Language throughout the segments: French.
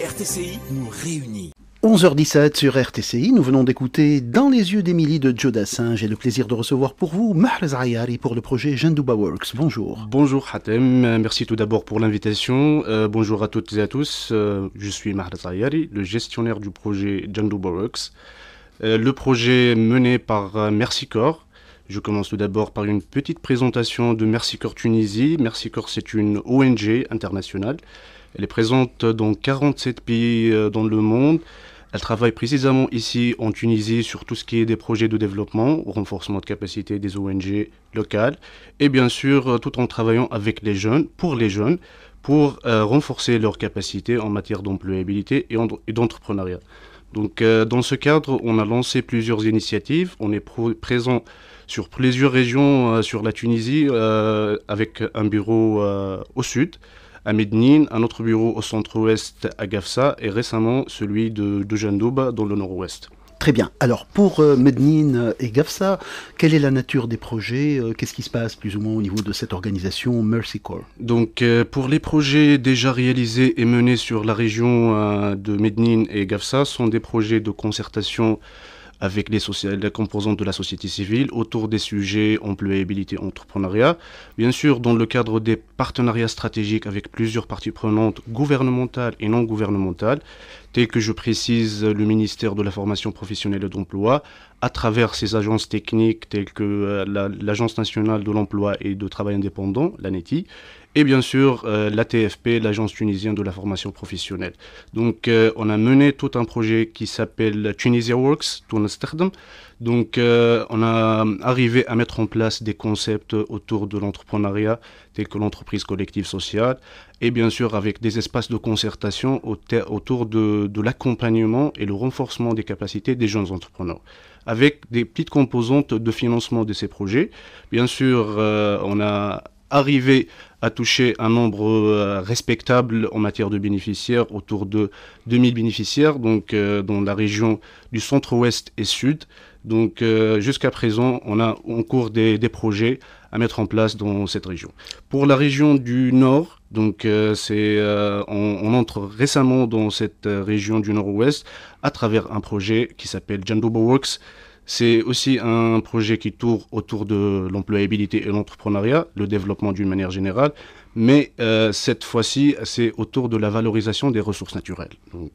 RTCI nous réunit. 11h17 sur RTCI, nous venons d'écouter Dans les yeux d'Émilie de Joe Dassin. J'ai le plaisir de recevoir pour vous Mahrez Ayari pour le projet Janduba Works. Bonjour. Bonjour Hatem, merci tout d'abord pour l'invitation. Euh, bonjour à toutes et à tous. Euh, je suis Mahrez Ayari, le gestionnaire du projet Janduba Works. Euh, le projet mené par Corps. Je commence tout d'abord par une petite présentation de Corps Tunisie. Corps c'est une ONG internationale elle est présente dans 47 pays euh, dans le monde. Elle travaille précisément ici en Tunisie sur tout ce qui est des projets de développement, renforcement de capacité des ONG locales, et bien sûr euh, tout en travaillant avec les jeunes, pour les jeunes, pour euh, renforcer leurs capacités en matière d'employabilité et d'entrepreneuriat. Donc dans ce cadre, on a lancé plusieurs initiatives. On est présent sur plusieurs régions sur la Tunisie avec un bureau au sud, à Mednin, un autre bureau au centre-ouest à Gafsa et récemment celui de, dans le nord-ouest. Très bien. Alors pour euh, Mednin et Gafsa, quelle est la nature des projets euh, Qu'est-ce qui se passe plus ou moins au niveau de cette organisation Mercy Corps Donc euh, pour les projets déjà réalisés et menés sur la région de Mednin et Gafsa, sont des projets de concertation avec les, composantes de la société civile autour des sujets employabilité, et entrepreneuriat. Bien sûr, dans le cadre des partenariats stratégiques avec plusieurs parties prenantes gouvernementales et non gouvernementales, tels que je précise le ministère de la formation professionnelle et de à travers ses agences techniques telles que euh, l'Agence nationale de l'emploi et de travail indépendant, l'ANETI, et bien sûr euh, l'ATFP, l'Agence tunisienne de la formation professionnelle. Donc euh, on a mené tout un projet qui s'appelle Tunisia Works, Amsterdam. Donc euh, on a arrivé à mettre en place des concepts autour de l'entrepreneuriat, tels que l'entreprise collective sociale, et bien sûr avec des espaces de concertation autour de, l'accompagnement et le renforcement des capacités des jeunes entrepreneurs avec des petites composantes de financement de ces projets. Bien sûr, on a arriver à toucher un nombre euh, respectable en matière de bénéficiaires, autour de 2000 bénéficiaires, donc euh, dans la région du centre-ouest et sud. Donc euh, jusqu'à présent, on a en cours des, projets à mettre en place dans cette région. Pour la région du nord, donc c'est on, entre récemment dans cette région du nord-ouest à travers un projet qui s'appelle Jandobo Works. C'est aussi un projet qui tourne autour de l'employabilité et l'entrepreneuriat, le développement d'une manière générale, mais euh, cette fois-ci, c'est autour de la valorisation des ressources naturelles.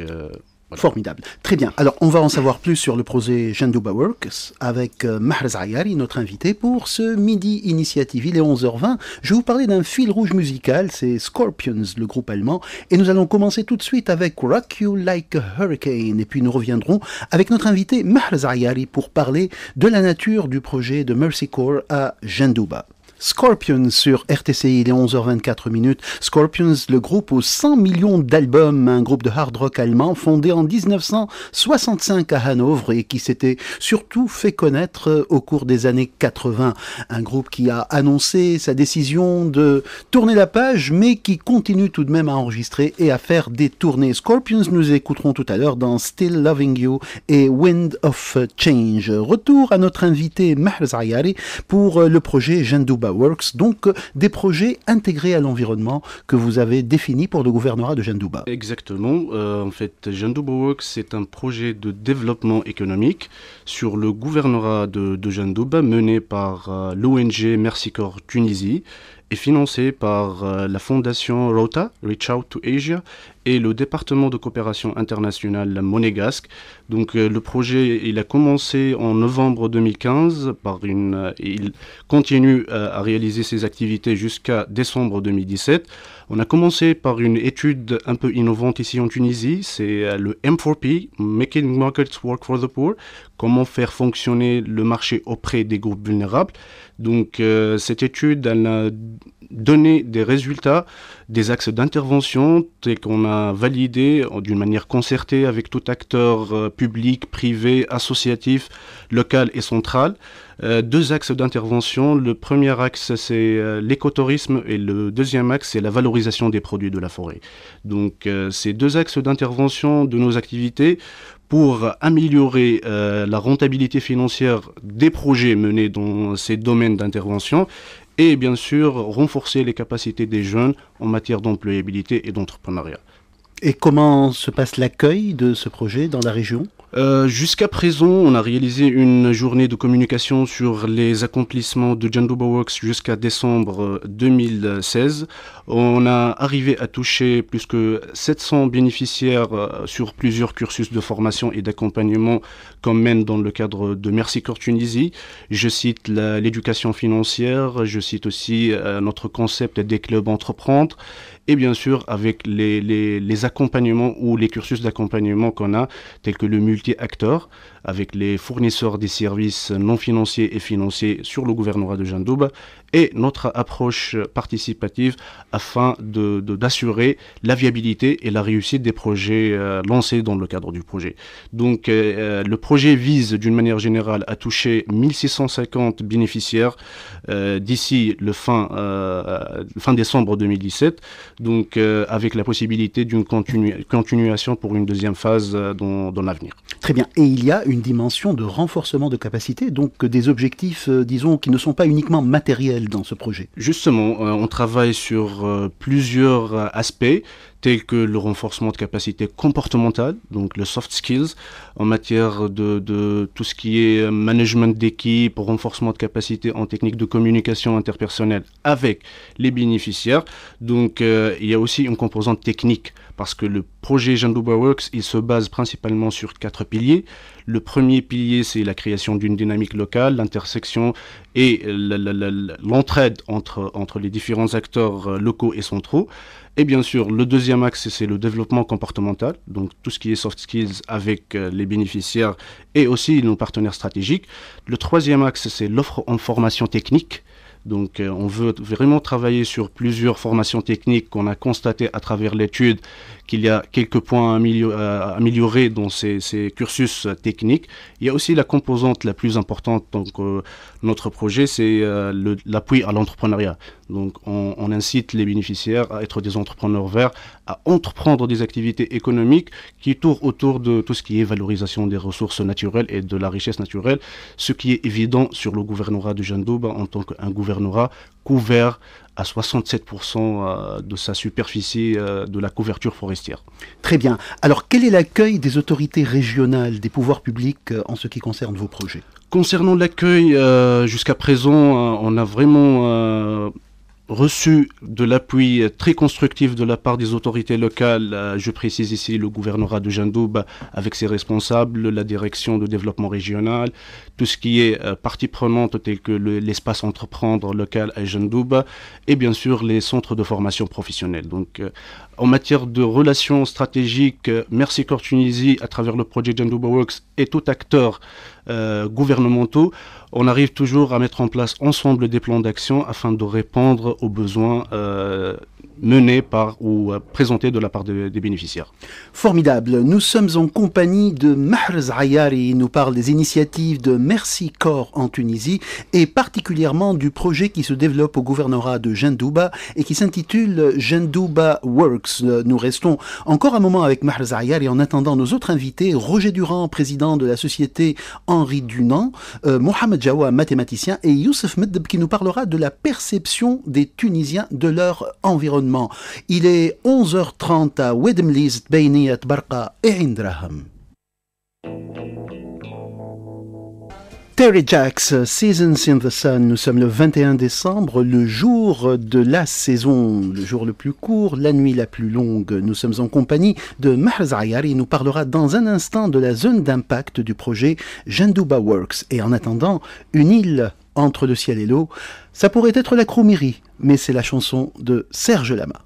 Euh, Formidable. Très bien. Alors, on va en savoir plus sur le projet Janduba Works avec euh, Mahrez Ayari, notre invité, pour ce Midi Initiative. Il est 11h20. Je vais vous parler d'un fil rouge musical, c'est Scorpions, le groupe allemand. Et nous allons commencer tout de suite avec Rock You Like a Hurricane. Et puis nous reviendrons avec notre invité Mahrez Ayari pour parler de la nature du projet de Mercy Corps à Janduba. Scorpions sur RTCI, il est 11h24 minutes. Scorpions, le groupe aux 100 millions d'albums, un groupe de hard rock allemand fondé en 1965 à Hanovre et qui s'était surtout fait connaître euh, au cours des années 80. Un groupe qui a annoncé sa décision de tourner la page, mais qui continue tout de même à enregistrer et à faire des tournées. Scorpions, nous écouterons tout à l'heure dans Still Loving You et Wind of Change. Retour à notre invité Mahrez Ayari pour euh, le projet duba Works, donc des projets intégrés à l'environnement que vous avez définis pour le gouvernorat de Jandouba. Exactement. Euh, en fait, Jandouba Works, c'est un projet de développement économique sur le gouvernorat de, de mené par euh, l'ONG Merci Corps Tunisie est financé par euh, la fondation ROTA, Reach Out to Asia, et le département de coopération internationale monégasque. Donc euh, le projet, il a commencé en novembre 2015, par une, euh, il continue à réaliser ses activités jusqu'à décembre 2017. On a commencé par une étude un peu innovante ici en Tunisie, c'est euh, le M4P, Making Markets Work for the Poor, comment faire fonctionner le marché auprès des groupes vulnérables. Donc euh, cette étude, a donné des résultats, des axes d'intervention et qu'on a validé d'une manière concertée avec tout acteur euh, public, privé, associatif, local et central. Euh, deux axes d'intervention. Le premier axe, c'est euh, l'écotourisme et le deuxième axe, c'est la valorisation des produits de la forêt. Donc, euh, ces deux axes d'intervention de nos activités pour améliorer la rentabilité financière des projets menés dans ces domaines d'intervention et bien sûr renforcer les capacités des jeunes en matière d'employabilité et d'entrepreneuriat. Et comment se passe l'accueil de ce projet dans la région euh, jusqu'à présent, on a réalisé une journée de communication sur les accomplissements de Janduba Works jusqu'à décembre 2016. Euh, on a arrivé à toucher plus que 700 bénéficiaires euh, sur plusieurs cursus de formation et d'accompagnement qu'on mène dans le cadre de Merci Corps Tunisie. Je cite l'éducation financière, je cite aussi notre concept des clubs entreprendre et bien sûr avec les, accompagnements ou les cursus d'accompagnement qu'on a, tels que le multi-acteur, avec les fournisseurs des services non financiers et financiers sur le gouvernorat de Jandouba et notre approche participative afin d'assurer de, la viabilité et la réussite des projets euh, lancés dans le cadre du projet. Donc euh, euh, le projet vise d'une manière générale à toucher 1650 bénéficiaires d'ici le fin, fin décembre 2017, donc avec la possibilité d'une continuation pour une deuxième phase dans, dans l'avenir. Très bien, et il y a une dimension de renforcement de capacité, donc des objectifs, disons, qui ne sont pas uniquement matériels dans ce projet Justement, euh, on travaille sur euh, plusieurs euh, aspects, tels que le renforcement de capacités comportementales, donc le soft skills, en matière de, tout ce qui est management d'équipe, renforcement de capacités en technique de communication interpersonnelle avec les bénéficiaires. Donc euh, il y a aussi une composante technique, parce que le projet Jandouba Works, il se base principalement sur quatre piliers. Le premier pilier, c'est la création d'une dynamique locale, l'intersection et l'entraide entre, entre les différents acteurs euh, locaux et centraux. Et bien sûr, le deuxième axe, c'est le développement comportemental, donc tout ce qui est soft skills avec euh, les bénéficiaires et aussi nos partenaires stratégiques. Le troisième axe, c'est l'offre en formation technique. Donc euh, on veut vraiment travailler sur plusieurs formations techniques qu'on a constatées à travers l'étude qu'il y a quelques points à améliorer dans ces, cursus techniques. Il y a aussi la composante la plus importante donc euh, notre projet, c'est euh, l'appui à l'entrepreneuriat. Donc on, incite les bénéficiaires à être des entrepreneurs verts, à entreprendre des activités économiques qui tournent autour de tout ce qui est valorisation des ressources naturelles et de la richesse naturelle, ce qui est évident sur le gouvernorat de Jandouba en tant qu'un gouvernement aura couvert à 67% euh, de sa superficie euh, de la couverture forestière. Très bien. Alors quel est l'accueil des autorités régionales, des pouvoirs publics euh, en ce qui concerne vos projets Concernant l'accueil, jusqu'à présent, on a vraiment reçu de l'appui très constructif de la part des autorités locales. Euh, je précise ici le gouvernorat de Jandoub avec ses responsables, la direction de développement régional, tout ce qui est euh, partie prenante tel que l'espace entreprendre local à jandouba et bien sûr les centres de formation professionnelle. Donc euh, en matière de relations stratégiques, Merci Corps Tunisie à travers le projet Jandouba Works est tout acteur euh, gouvernementaux, on arrive toujours à mettre en place ensemble des plans d'action afin de répondre aux besoins. Euh, menées par ou euh, présentées de la part des bénéficiaires. Formidable. Nous sommes en compagnie de Mahrez Ayari. Il nous parle des initiatives de Merci Corps en Tunisie et particulièrement du projet qui se développe au gouvernorat de Jendouba et qui s'intitule Jendouba Works. Nous restons encore un moment avec Mahrez Ayari en attendant nos autres invités. Roger Durand, président de la société Henri Dunant, euh, Mohamed Jawa, mathématicien et Youssef Medeb qui nous parlera de la perception des Tunisiens de leur environnement. Il est 11h30 à Wedemlis, Beyniyat, Barqa et Indraham. Terry Jacks, Seasons in the Sun. Nous sommes le 21 décembre, le jour de la saison, le jour le plus court, la nuit la plus longue. Nous sommes en compagnie de Mahrez Ayar. Il nous parlera dans un instant de la zone d'impact du projet Jandouba Works. Et en attendant, une île entre le ciel et l'eau, ça pourrait être la Croumirie, mais c'est la chanson de Serge Lama.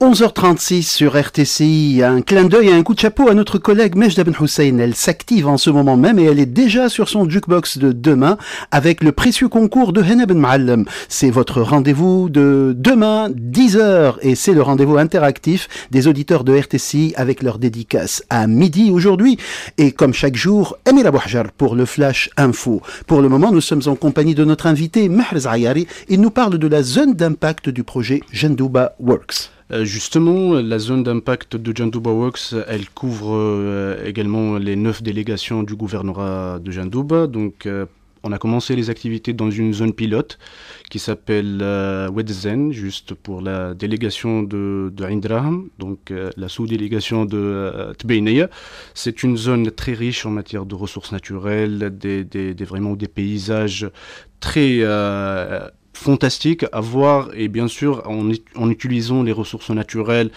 11h36 sur RTCI, un clin d'œil et un coup de chapeau à notre collègue Mejda Ben Hussein. Elle s'active en ce moment même et elle est déjà sur son jukebox de demain avec le précieux concours de Hena Ben C'est votre rendez-vous de demain, 10h, et c'est le rendez-vous interactif des auditeurs de RTCI avec leur dédicace à midi aujourd'hui. Et comme chaque jour, Emila Bouhajar pour le Flash Info. Pour le moment, nous sommes en compagnie de notre invité, Mahrez Ayari. Il nous parle de la zone d'impact du projet Jendouba Works. Euh, justement, la zone d'impact de Jandouba Works, elle couvre euh, également les neuf délégations du gouvernorat de Jandouba. Donc, euh, on a commencé les activités dans une zone pilote qui s'appelle Wedzen, juste pour la délégation de, de Indraham, donc la sous-délégation de Tbeineya. C'est une zone très riche en matière de ressources naturelles, vraiment des paysages très fantastique à voir et bien sûr en, utilisant les ressources naturelles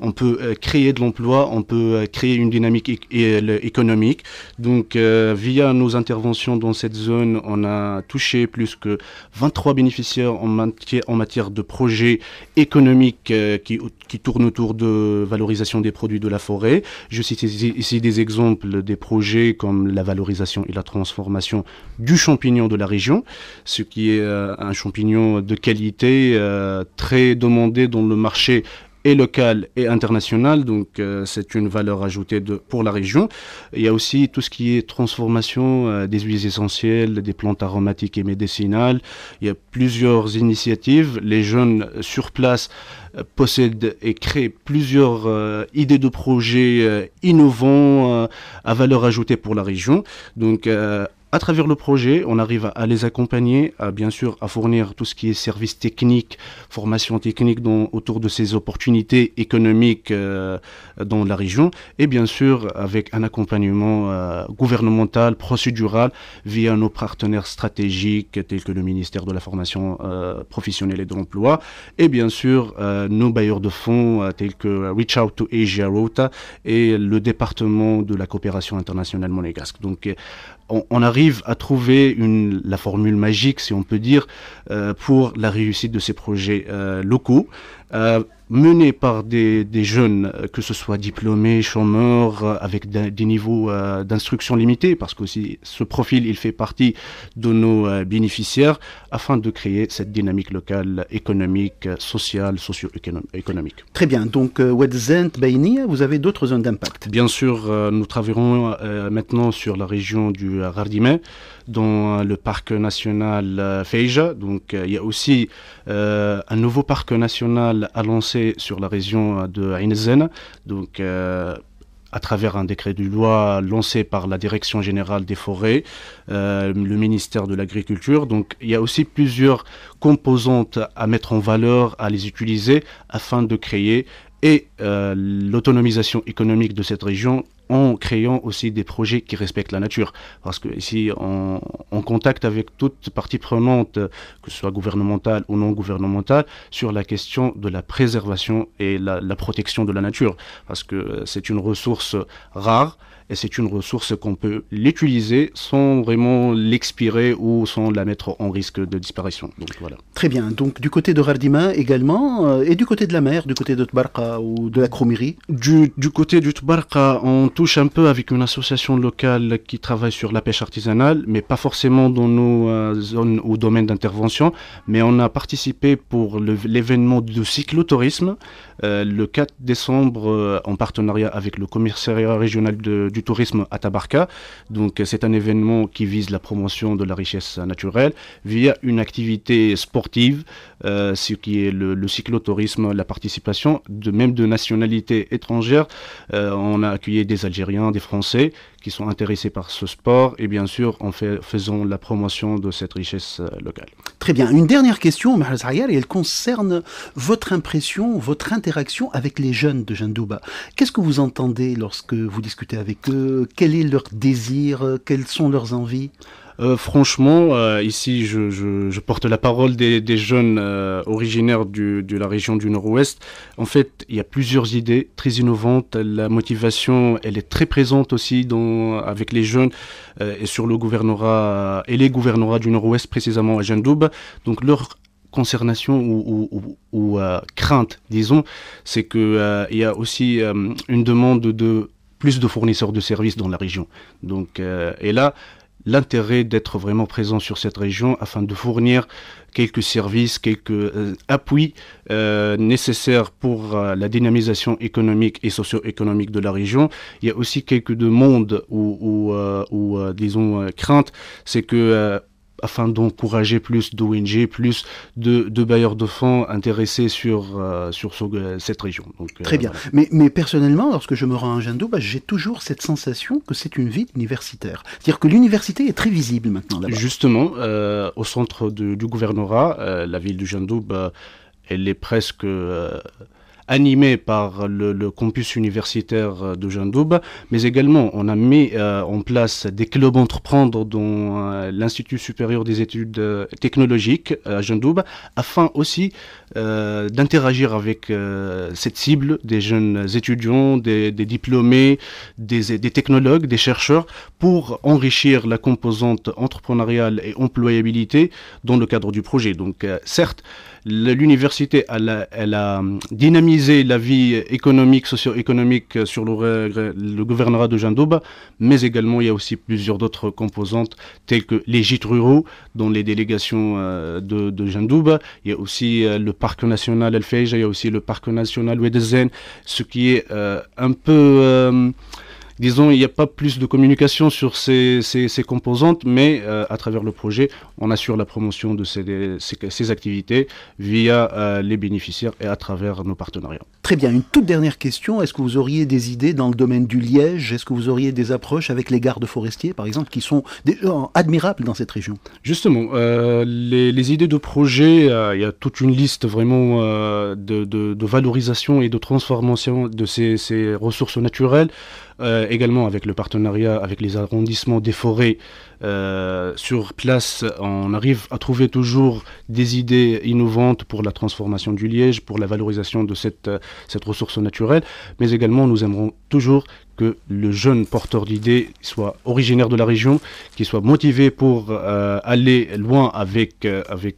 on peut euh, créer de l'emploi on peut euh, créer une dynamique euh, économique donc via nos interventions dans cette zone on a touché plus que 23 bénéficiaires en matière, en matière de projets économiques qui, qui tournent autour de valorisation des produits de la forêt je cite ici des exemples des projets comme la valorisation et la transformation du champignon de la région ce qui est un champignon de qualité, euh, très demandée dans le marché est local et international, donc euh, c'est une valeur ajoutée de, pour la région. Il y a aussi tout ce qui est transformation euh, des huiles essentielles, des plantes aromatiques et médicinales. Il y a plusieurs initiatives. Les jeunes sur place possèdent et créent plusieurs idées de projets innovants à valeur ajoutée pour la région. Donc à travers le projet, on arrive à les accompagner, à, bien sûr à fournir tout ce qui est services techniques formation technique autour de ces opportunités économiques euh, dans la région, et bien sûr avec un accompagnement euh, gouvernemental, procédural, via nos partenaires stratégiques tels que le ministère de la formation euh, professionnelle et de l'emploi, et bien sûr nos bailleurs de fonds tels que Reach Out to Asia Rota et le département de la coopération internationale monégasque. Donc on, arrive à trouver la formule magique, si on peut dire, euh, pour la réussite de ces projets euh, locaux. Euh, mené par des, jeunes, euh, que ce soit diplômés, chômeurs, euh, avec des, niveaux d'instruction limités, parce que ce profil, il fait partie de nos bénéficiaires, afin de créer cette dynamique locale, économique, sociale, socio-économique. Très bien, donc Wedzent, Bainia, vous avez d'autres zones d'impact Bien sûr, nous travaillerons maintenant sur la région du Rardimais, dans euh, le parc national euh, Feija. Donc euh, il y a aussi un nouveau parc national à lancer sur la région de Ain Donc à travers un décret de loi lancé par la Direction générale des forêts, le ministère de l'Agriculture. Donc il y a aussi plusieurs composantes à mettre en valeur, à les utiliser afin de créer et l'autonomisation économique de cette région en créant aussi des projets qui respectent la nature. Parce que ici, on, contacte avec toute partie prenante, que ce soit gouvernementale ou non gouvernementale, sur la question de la préservation et la, protection de la nature. Parce que euh, c'est une ressource rare et c'est une ressource qu'on peut l'utiliser sans vraiment l'expirer ou sans la mettre en risque de disparition. Donc, voilà. Très bien. Donc du côté de Rardima également euh, et du côté de la mer, du côté de Tbarqa ou de la Cromérie Du, côté du Tbarqa, on touche un peu avec une association locale qui travaille sur la pêche artisanale, mais pas forcément dans nos euh, zones ou domaines d'intervention. Mais on a participé pour l'événement du cyclotourisme euh, le 4 décembre euh, en partenariat avec le commissariat régional du tourisme à Tabarka. Donc c'est un événement qui vise la promotion de la richesse naturelle via une activité sportive, ce qui est le, le, cyclotourisme, la participation de même de nationalités étrangères. on a accueilli des Algériens, des Français, qui sont intéressés par ce sport et bien sûr en fait, faisant la promotion de cette richesse euh, locale. Très bien. Une dernière question, Mahal et elle concerne votre impression, votre interaction avec les jeunes de Jandouba. Qu'est-ce que vous entendez lorsque vous discutez avec eux Quel est leur désir Quelles sont leurs envies euh, franchement, euh, ici, je, porte la parole des, jeunes originaires de la région du Nord-Ouest. En fait, il y a plusieurs idées très innovantes. La motivation, elle est très présente aussi dans euh, avec les jeunes euh, et sur le gouvernorat et les gouvernorats du Nord-Ouest, précisément à Jendoub. Donc leur concernation ou, euh, crainte, disons, c'est qu'il y a aussi une demande de plus de fournisseurs de services dans la région. Donc, et là, l'intérêt d'être vraiment présent sur cette région afin de fournir quelques services, quelques euh, appuis euh, nécessaires pour euh, la dynamisation économique et socio-économique de la région. Il y a aussi quelques demandes ou disons, craintes, c'est que afin d'encourager plus d'ONG, plus de, bailleurs de fonds intéressés sur, euh, sur euh, cette région. Euh, très bien. mais, personnellement, lorsque je me rends à jandouba j'ai toujours cette sensation que c'est une ville universitaire. C'est-à-dire que l'université est très visible maintenant Justement, au centre du gouvernorat, la ville de Jando, bah, elle est presque animé par le, campus universitaire euh, de Jandouba, mais également on a mis euh, en place des clubs entreprendre dans euh, l'Institut supérieur des études technologiques à Jandouba, afin aussi d'interagir avec cette cible des jeunes étudiants, des, diplômés, des, des, technologues, des chercheurs, pour enrichir la composante entrepreneuriale et employabilité dans le cadre du projet. Donc certes, l'université, elle, a hum, dynamisé la vie économique, socio-économique euh, sur le, le de Jandouba, mais également il y a aussi plusieurs d'autres composantes telles que les gîtes ruraux dont les délégations euh, de, de Jandouba, il y a aussi euh, le parc national El il y a aussi le parc national Ouedezen, ce qui est un peu hum, disons, il n'y a pas plus de communication sur ces, composantes, mais euh, à travers le projet, on assure la promotion de ces, ces activités via euh, les bénéficiaires et à travers nos partenariats. Très bien. Une toute dernière question. Est-ce que vous auriez des idées dans le domaine du Liège Est-ce que vous auriez des approches avec les gardes forestiers, par exemple, qui sont euh, admirables dans cette région Justement, les, idées de projet, il y a toute une liste vraiment de, valorisation et de transformation de ces, ressources naturelles. Euh, également avec le partenariat avec les arrondissements des forêts euh, sur place, on arrive à trouver toujours des idées innovantes pour la transformation du liège, pour la valorisation de cette, euh, cette ressource naturelle, mais également nous aimerons toujours que le jeune porteur d'idées soit originaire de la région, qu'il soit motivé pour aller loin avec, avec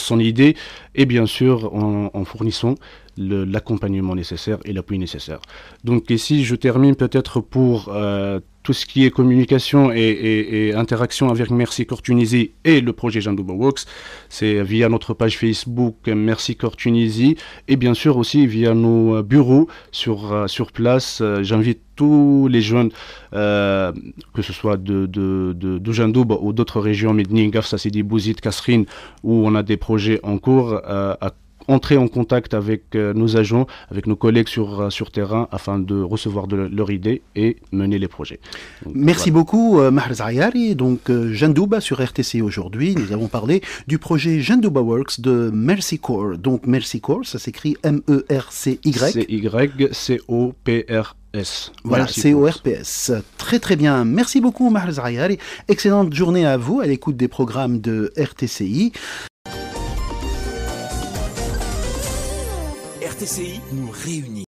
son idée, et bien sûr en fournissant l'accompagnement nécessaire et l'appui nécessaire. Donc ici, je termine peut-être pour euh, tout ce qui est communication et, interaction avec Merci Corps Tunisie et le projet Jandouba Works. C'est via notre page Facebook Merci Corps Tunisie et bien sûr aussi via nos euh, bureaux sur, euh, sur place. J'invite tous les jeunes, que ce soit de, de, de, ou d'autres régions, Mednin, Gafsa, Sidi, Bouzid, Kasserine, où on a des projets en cours, à entrer en contact avec euh, nos agents, avec nos collègues sur, euh, sur terrain, afin de recevoir de leur idée et mener les projets. Merci beaucoup, euh, Mahrez Ayari. Donc, Jeanne sur RTC aujourd'hui, nous avons parlé du projet duba Works de Mercy Corps. Donc, Mercy Corps, ça s'écrit M-E-R-C-Y. C-Y-C-O-P-R. S. Voilà, C-O-R-P-S. Très très bien. Merci beaucoup, Mahrez Ayari. Excellente journée à vous à l'écoute des programmes de RTCI. CI nous réunit.